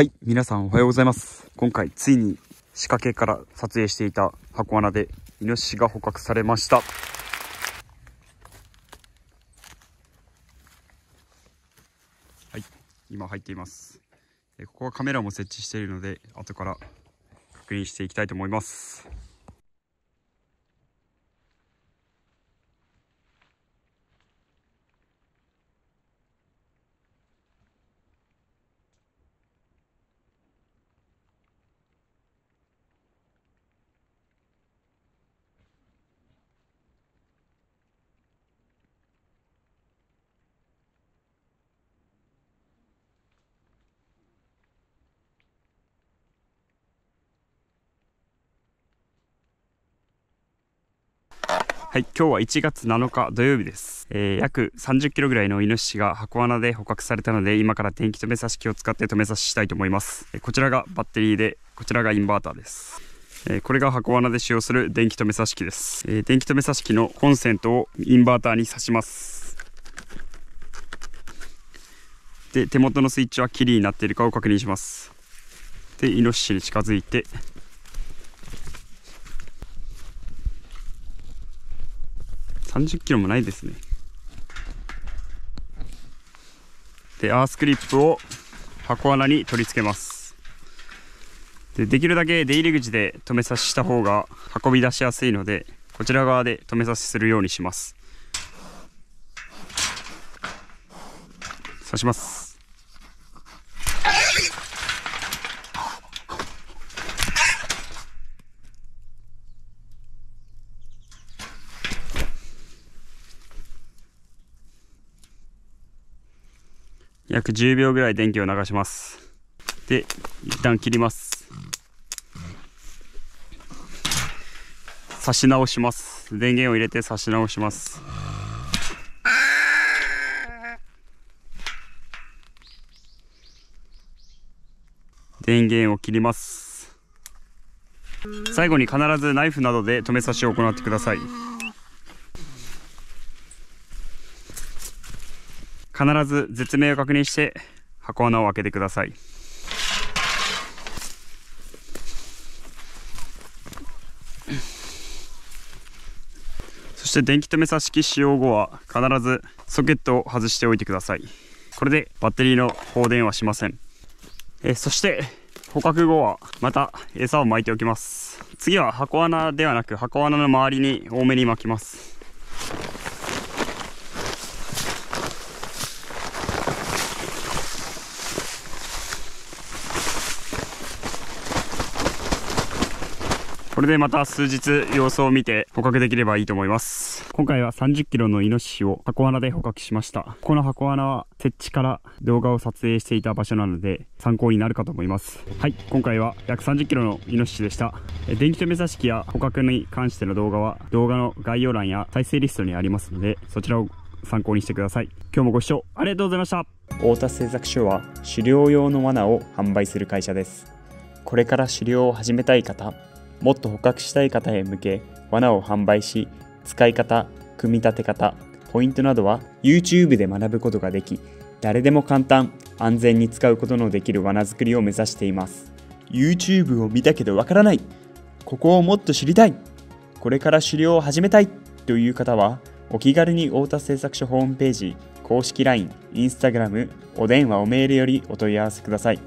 はい、皆さんおはようございます。今回ついに仕掛けから撮影していた箱穴でイノシシが捕獲されました。はい、今入っています。ここはカメラも設置しているので後から確認していきたいと思います。はい、今日は1月7日土曜日です。えー、約30キロぐらいのイノシシが箱穴で捕獲されたので、今から電気止めさし器を使って止めさししたいと思います。えこちらがバッテリーで、こちらがインバーターです。えこれが箱穴で使用する電気止め差し器です、え電気止め差し器のコンセントをインバーターにさします。で、手元のスイッチはキリになっているかを確認します。で、イノシシに近づいて、30キロもないですねでアースクリップを箱穴に取り付けますでできるだけ出入り口で止めさしした方が運び出しやすいのでこちら側で止めさしするようにします刺します約10秒ぐらい電気を流しますで一旦切ります差し直します電源を入れて差し直します電源を切ります最後に必ずナイフなどで止めさしを行ってください必ず絶命を確認して箱穴を開けてくださいそして電気止め差し使用後は必ずソケットを外しておいてくださいこれでバッテリーの放電はしませんえそして捕獲後はまた餌を巻いておきます次は箱穴ではなく箱穴の周りに多めに巻きますこれでまた数日様子を見て捕獲できればいいと思います今回は3 0キロのイノシシを箱穴で捕獲しましたこの箱穴は設置から動画を撮影していた場所なので参考になるかと思いますはい今回は約3 0キロのイノシシでした電気止め座敷や捕獲に関しての動画は動画の概要欄や再生リストにありますのでそちらを参考にしてください今日もご視聴ありがとうございました太田製作所は狩猟用の罠を販売する会社ですこれから狩猟を始めたい方もっと捕獲したい方へ向け罠を販売し使い方組み立て方ポイントなどは YouTube で学ぶことができ誰でも簡単安全に使うことのできる罠作りを目指しています YouTube を見たけどわからないここをもっと知りたいこれから狩猟を始めたいという方はお気軽に太田製作所ホームページ公式 LINE、Instagram、お電話おメールよりお問い合わせください